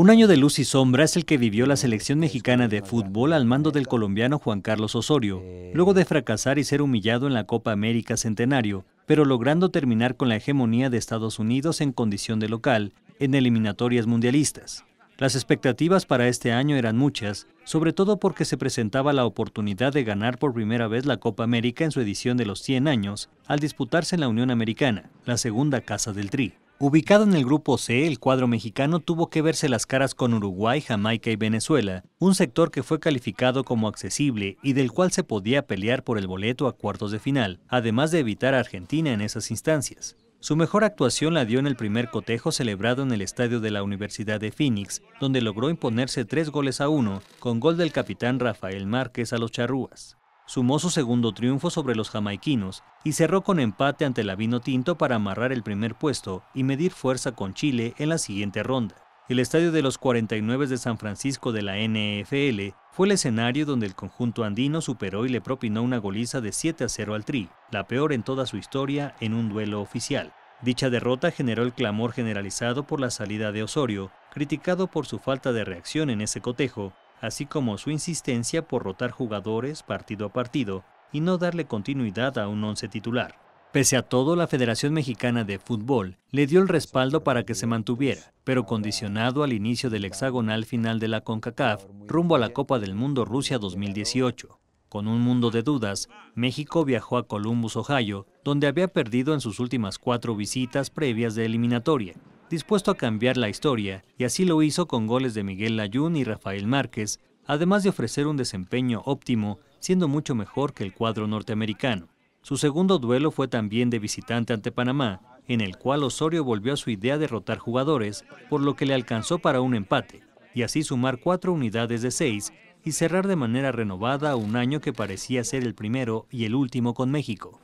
Un año de luz y sombra es el que vivió la selección mexicana de fútbol al mando del colombiano Juan Carlos Osorio, luego de fracasar y ser humillado en la Copa América Centenario, pero logrando terminar con la hegemonía de Estados Unidos en condición de local en eliminatorias mundialistas. Las expectativas para este año eran muchas, sobre todo porque se presentaba la oportunidad de ganar por primera vez la Copa América en su edición de los 100 años, al disputarse en la Unión Americana, la segunda casa del Tri. Ubicado en el grupo C, el cuadro mexicano tuvo que verse las caras con Uruguay, Jamaica y Venezuela, un sector que fue calificado como accesible y del cual se podía pelear por el boleto a cuartos de final, además de evitar a Argentina en esas instancias. Su mejor actuación la dio en el primer cotejo celebrado en el estadio de la Universidad de Phoenix, donde logró imponerse tres goles a uno, con gol del capitán Rafael Márquez a los charrúas sumó su segundo triunfo sobre los jamaiquinos y cerró con empate ante la Vino Tinto para amarrar el primer puesto y medir fuerza con Chile en la siguiente ronda. El estadio de los 49 de San Francisco de la NFL fue el escenario donde el conjunto andino superó y le propinó una goliza de 7 a 0 al Tri, la peor en toda su historia en un duelo oficial. Dicha derrota generó el clamor generalizado por la salida de Osorio, criticado por su falta de reacción en ese cotejo, así como su insistencia por rotar jugadores partido a partido y no darle continuidad a un once titular. Pese a todo, la Federación Mexicana de Fútbol le dio el respaldo para que se mantuviera, pero condicionado al inicio del hexagonal final de la CONCACAF rumbo a la Copa del Mundo Rusia 2018. Con un mundo de dudas, México viajó a Columbus, Ohio, donde había perdido en sus últimas cuatro visitas previas de eliminatoria, dispuesto a cambiar la historia, y así lo hizo con goles de Miguel Layún y Rafael Márquez, además de ofrecer un desempeño óptimo, siendo mucho mejor que el cuadro norteamericano. Su segundo duelo fue también de visitante ante Panamá, en el cual Osorio volvió a su idea de rotar jugadores, por lo que le alcanzó para un empate, y así sumar cuatro unidades de seis y cerrar de manera renovada un año que parecía ser el primero y el último con México.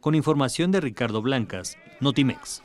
Con información de Ricardo Blancas, Notimex.